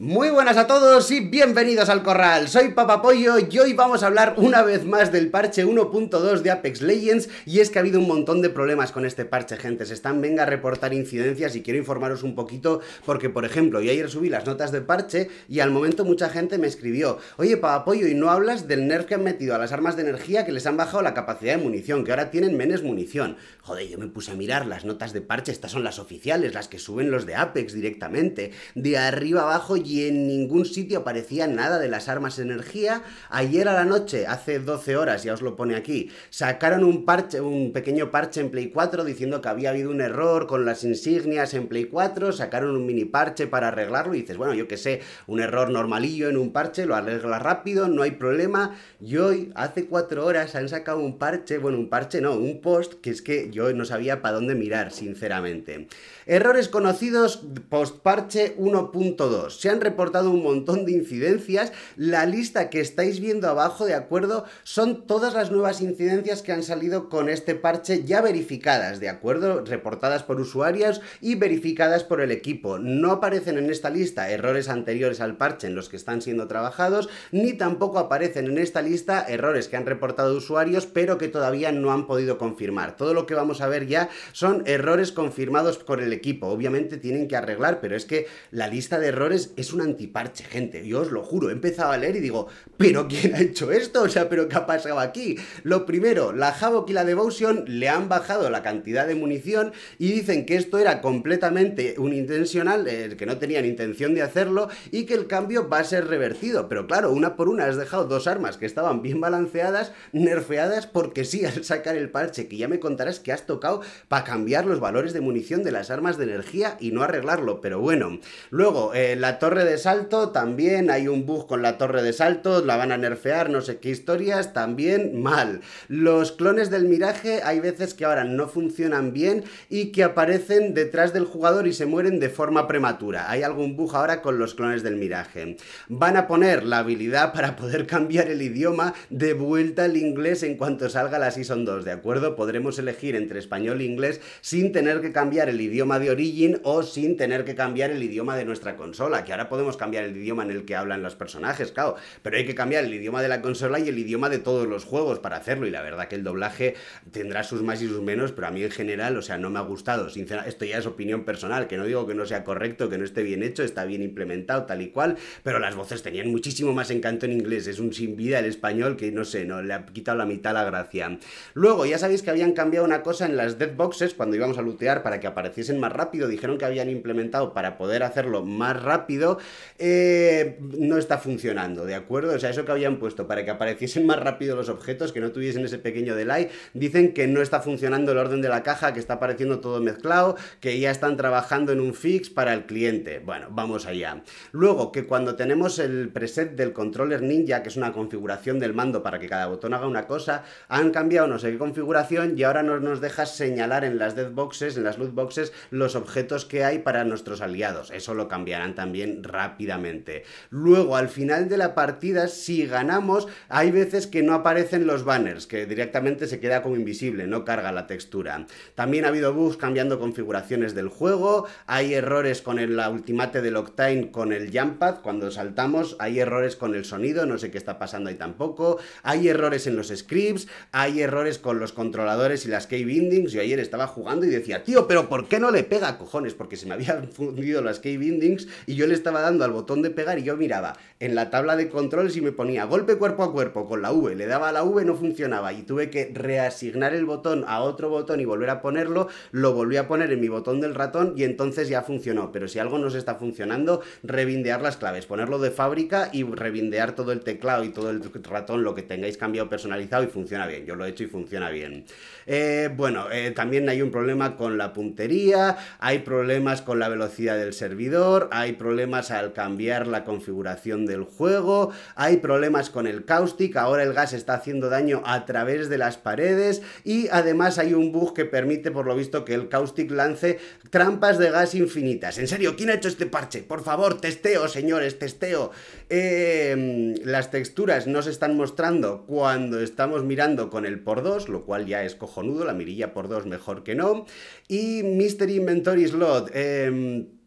Muy buenas a todos y bienvenidos al corral, soy Papapollo y hoy vamos a hablar una vez más del parche 1.2 de Apex Legends y es que ha habido un montón de problemas con este parche, gente, se están venga a reportar incidencias y quiero informaros un poquito porque, por ejemplo, yo ayer subí las notas de parche y al momento mucha gente me escribió oye Papapollo y no hablas del nerf que han metido a las armas de energía que les han bajado la capacidad de munición, que ahora tienen menos munición. Joder, yo me puse a mirar las notas de parche, estas son las oficiales, las que suben los de Apex directamente, de arriba abajo y en ningún sitio aparecía nada de las armas energía. Ayer a la noche, hace 12 horas, ya os lo pone aquí, sacaron un parche, un pequeño parche en Play 4 diciendo que había habido un error con las insignias en Play 4, sacaron un mini parche para arreglarlo y dices, bueno, yo que sé, un error normalillo en un parche, lo arregla rápido, no hay problema. Y hoy, hace 4 horas, han sacado un parche, bueno, un parche no, un post que es que yo no sabía para dónde mirar, sinceramente. Errores conocidos post parche 1.2. Se han reportado un montón de incidencias. La lista que estáis viendo abajo, de acuerdo, son todas las nuevas incidencias que han salido con este parche ya verificadas, de acuerdo, reportadas por usuarios y verificadas por el equipo. No aparecen en esta lista errores anteriores al parche en los que están siendo trabajados, ni tampoco aparecen en esta lista errores que han reportado usuarios, pero que todavía no han podido confirmar. Todo lo que vamos a ver ya son errores confirmados por el equipo. Obviamente tienen que arreglar, pero es que la lista de errores es un antiparche, gente, yo os lo juro. He empezado a leer y digo, ¿pero quién ha hecho esto? O sea, ¿pero qué ha pasado aquí? Lo primero, la Havoc y la Devotion le han bajado la cantidad de munición y dicen que esto era completamente un intencional, eh, que no tenían intención de hacerlo y que el cambio va a ser revertido. Pero claro, una por una has dejado dos armas que estaban bien balanceadas, nerfeadas, porque sí, al sacar el parche, que ya me contarás que has tocado para cambiar los valores de munición de las armas de energía y no arreglarlo. Pero bueno, luego, eh, la torre de salto también hay un bug con la torre de salto, la van a nerfear, no sé qué historias, también mal. Los clones del miraje hay veces que ahora no funcionan bien y que aparecen detrás del jugador y se mueren de forma prematura. Hay algún bug ahora con los clones del miraje. Van a poner la habilidad para poder cambiar el idioma de vuelta al inglés en cuanto salga la Season 2, ¿de acuerdo? Podremos elegir entre español e inglés sin tener que cambiar el idioma de origen o sin tener que cambiar el idioma de nuestra consola, que ahora podemos cambiar el idioma en el que hablan los personajes, claro, pero hay que cambiar el idioma de la consola y el idioma de todos los juegos para hacerlo. Y la verdad que el doblaje tendrá sus más y sus menos, pero a mí en general, o sea, no me ha gustado. Sinceramente, esto ya es opinión personal, que no digo que no sea correcto, que no esté bien hecho, está bien implementado, tal y cual, pero las voces tenían muchísimo más encanto en inglés. Es un sin vida el español que no sé, no le ha quitado la mitad la gracia. Luego, ya sabéis que habían cambiado una cosa en las dead boxes cuando íbamos a lootear para que apareciesen más rápido. Dijeron que habían implementado para poder hacerlo más rápido eh, no está funcionando, ¿de acuerdo? O sea, eso que habían puesto para que apareciesen más rápido los objetos, que no tuviesen ese pequeño delay, dicen que no está funcionando el orden de la caja, que está apareciendo todo mezclado, que ya están trabajando en un fix para el cliente. Bueno, vamos allá. Luego, que cuando tenemos el preset del controller Ninja, que es una configuración del mando para que cada botón haga una cosa, han cambiado no sé qué configuración y ahora no nos deja señalar en las dead boxes, en las loot boxes, los objetos que hay para nuestros aliados. Eso lo cambiarán también rápidamente. Luego, al final de la partida, si ganamos, hay veces que no aparecen los banners, que directamente se queda como invisible, no carga la textura. También ha habido bugs cambiando configuraciones del juego, hay errores con el ultimate de Octane con el jump pad cuando saltamos, hay errores con el sonido, no sé qué está pasando ahí tampoco, hay errores en los scripts, hay errores con los controladores y las key bindings. Yo ayer estaba jugando y decía, tío, pero ¿por qué no le pega cojones? Porque se me habían fundido las key bindings y yo le estaba estaba dando al botón de pegar y yo miraba en la tabla de control si me ponía golpe cuerpo a cuerpo con la V, le daba a la V, no funcionaba y tuve que reasignar el botón a otro botón y volver a ponerlo, lo volví a poner en mi botón del ratón y entonces ya funcionó. Pero si algo no se está funcionando, revindear las claves, ponerlo de fábrica y revindear todo el teclado y todo el ratón, lo que tengáis cambiado personalizado y funciona bien. Yo lo he hecho y funciona bien. Eh, bueno, eh, también hay un problema con la puntería, hay problemas con la velocidad del servidor, hay problemas al cambiar la configuración del juego, hay problemas con el caustic, ahora el gas está haciendo daño a través de las paredes y además hay un bug que permite por lo visto que el caustic lance trampas de gas infinitas. En serio, ¿quién ha hecho este parche? Por favor, testeo, señores, testeo. Em, las texturas no se están mostrando cuando estamos mirando con el por 2, lo cual ya es cojonudo, la mirilla por 2 mejor que no. Y Mystery Inventory Slot. Em,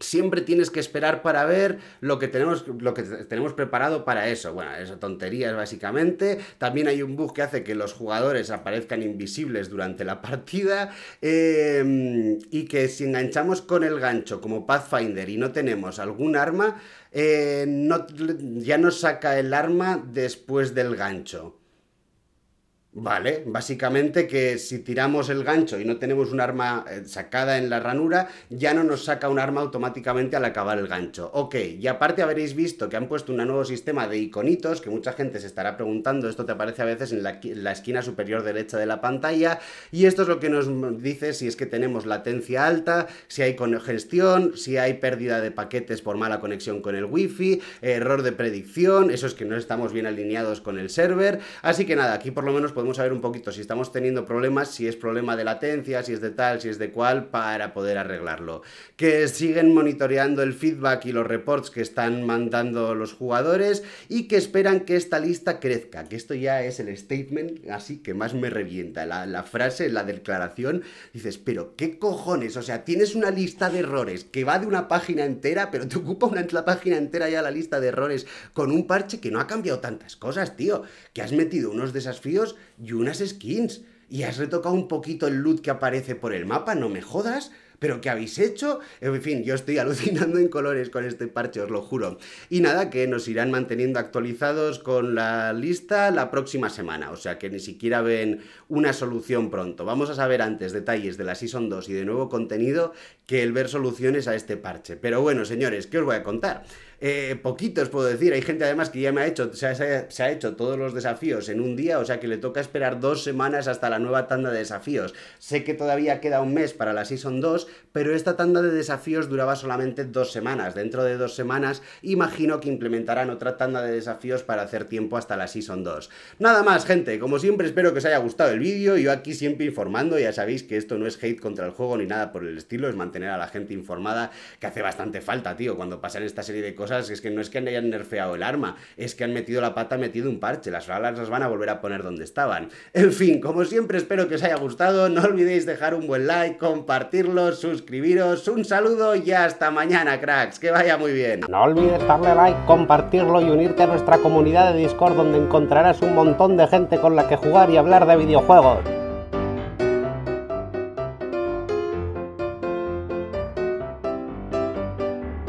siempre tienes que esperar para ver lo que tenemos, lo que tenemos preparado para eso. Bueno, eso tonterías básicamente. También hay un bug que hace que los jugadores aparezcan invisibles durante la partida em, y que si enganchamos con el gancho como Pathfinder y no tenemos algún arma, eh, no, ya nos saca el arma después del gancho. Vale, básicamente que si tiramos el gancho y no tenemos un arma eh, sacada en la ranura, ya no nos saca un arma automáticamente al acabar el gancho. Ok, y aparte habréis visto que han puesto un nuevo sistema de iconitos, que mucha gente se estará preguntando, esto te aparece a veces en la, esquina superior derecha de la pantalla, y esto es lo que nos dice si es que tenemos latencia alta, si hay congestión, si hay pérdida de paquetes por mala conexión con el wifi, error de predicción, eso es que no estamos bien alineados con el server, así que nada, aquí por lo menos podemos a ver un poquito si estamos teniendo problemas, si es problema de latencia, si es de tal, si es de cual, para poder arreglarlo. Que siguen monitoreando el feedback y los reports que están mandando los jugadores y que esperan que esta lista crezca, que esto ya es el statement así que más me revienta, la, frase, la declaración, dices, pero qué cojones, o sea, tienes una lista de errores que va de una página entera, pero te ocupa una la página entera ya la lista de errores con un parche que no ha cambiado tantas cosas, tío, que has metido unos desafíos y unas skins. Y has retocado un poquito el loot que aparece por el mapa, no me jodas. ¿Pero qué habéis hecho? En fin, yo estoy alucinando en colores con este parche, os lo juro. Y nada, que nos irán manteniendo actualizados con la lista la próxima semana, o sea que ni siquiera ven una solución pronto. Vamos a saber antes detalles de la Season 2 y de nuevo contenido que el ver soluciones a este parche. Pero bueno, señores, ¿qué os voy a contar? Eh, poquitos, puedo decir. Hay gente además que ya me ha hecho, se ha, hecho todos los desafíos en un día, o sea que le toca esperar dos semanas hasta la nueva tanda de desafíos. Sé que todavía queda un mes para la Season 2, pero esta tanda de desafíos duraba solamente dos semanas. Dentro de dos semanas, imagino que implementarán otra tanda de desafíos para hacer tiempo hasta la Season 2. Nada más, gente, como siempre, espero que os haya gustado el vídeo. Yo aquí siempre informando, ya sabéis que esto no es hate contra el juego ni nada por el estilo, es mantener a la gente informada, que hace bastante falta, tío, cuando pasan esta serie de cosas es que no es que hayan nerfeado el arma, es que han metido la pata, han metido un parche, las alas las van a volver a poner donde estaban. En fin, como siempre espero que os haya gustado, no olvidéis dejar un buen like, compartirlo, suscribiros, un saludo y hasta mañana, cracks, que vaya muy bien. No olvides darle like, compartirlo y unirte a nuestra comunidad de Discord donde encontrarás un montón de gente con la que jugar y hablar de videojuegos.